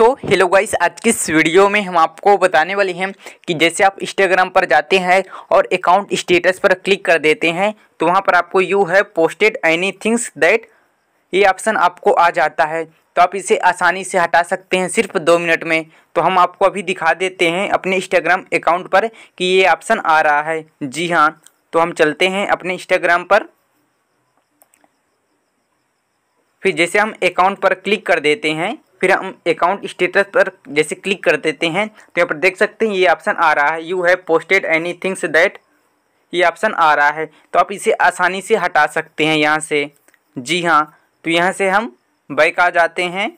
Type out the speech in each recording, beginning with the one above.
so hello guys आज की इस वीडियो में हम आपको बताने वाले हैं कि जैसे आप इंस्टाग्राम पर जाते हैं और अकाउंट स्टेटस पर क्लिक कर देते हैं तो वहाँ पर आपको you have posted any things that ये ऑप्शन आपको आ जाता है तो आप इसे आसानी से हटा सकते हैं सिर्फ दो मिनट में तो हम आपको अभी दिखा देते हैं अपने इंस्टाग्राम अकाउंट पर कि ये ऑप्शन आ रहा है जी हाँ तो हम चलते हैं अपने इंस्टाग्राम पर फिर जैसे हम अकाउंट पर क्लिक कर देते हैं फिर हम अकाउंट स्टेटस पर जैसे क्लिक कर देते हैं तो यहाँ पर देख सकते हैं ये ऑप्शन आ रहा है you have posted any things that ये ऑप्शन आ रहा है तो आप इसे आसानी से हटा सकते हैं यहाँ से जी हाँ तो यहाँ से हम बैक आ जाते हैं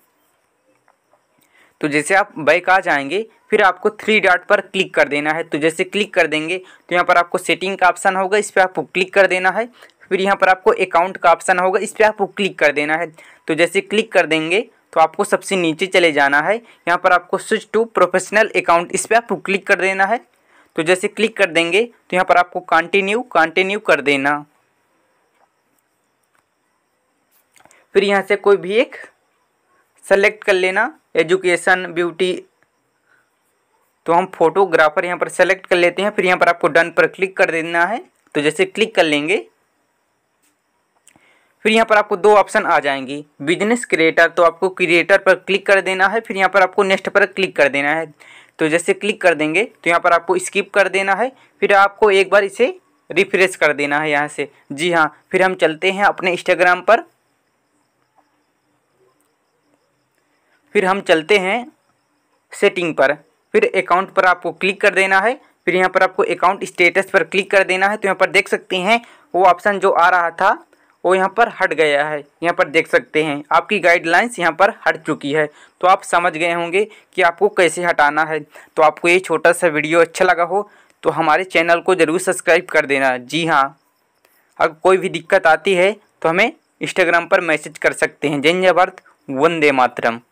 तो जैसे आप बैक आ जाएंगे फिर आपको थ्री डॉट पर क्लिक कर देना है तो जैसे क्लिक कर देंगे तो यहाँ पर आपको सेटिंग का ऑप्शन होगा इस पर आपको क्लिक कर देना है फिर यहाँ पर आपको अकाउंट का ऑप्शन होगा इस पर आपको क्लिक कर देना है तो जैसे क्लिक कर देंगे तो आपको सबसे नीचे चले जाना है यहाँ पर आपको स्विच टू प्रोफेशनल अकाउंट इस पर आपको क्लिक कर देना है तो जैसे क्लिक कर देंगे तो यहाँ पर आपको कंटिन्यू कंटिन्यू कर देना फिर यहाँ से कोई भी एक सेलेक्ट कर लेना एजुकेशन ब्यूटी तो हम फोटोग्राफर यहाँ पर सेलेक्ट कर लेते हैं फिर यहाँ पर आपको डन पर क्लिक कर देना है तो जैसे क्लिक कर लेंगे फिर यहाँ पर आपको दो ऑप्शन आ जाएंगी बिजनेस क्रिएटर तो आपको क्रिएटर पर क्लिक कर देना है फिर यहाँ पर आपको नेक्स्ट पर क्लिक कर देना है तो जैसे क्लिक कर देंगे तो यहाँ पर आपको स्किप कर देना है फिर आपको एक बार इसे रिफ्रेश कर देना है यहाँ से जी हाँ फिर हम चलते हैं अपने इंस्टाग्राम पर फिर हम चलते हैं सेटिंग पर फिर अकाउंट पर आपको क्लिक कर देना है फिर यहाँ पर आपको अकाउंट स्टेटस पर क्लिक कर देना है तो यहाँ पर देख सकते हैं वो ऑप्शन जो आ रहा था वो यहाँ पर हट गया है यहाँ पर देख सकते हैं आपकी गाइडलाइंस यहाँ पर हट चुकी है तो आप समझ गए होंगे कि आपको कैसे हटाना है तो आपको ये छोटा सा वीडियो अच्छा लगा हो तो हमारे चैनल को ज़रूर सब्सक्राइब कर देना जी हाँ अगर कोई भी दिक्कत आती है तो हमें इंस्टाग्राम पर मैसेज कर सकते हैं जय जय वंदे मातरम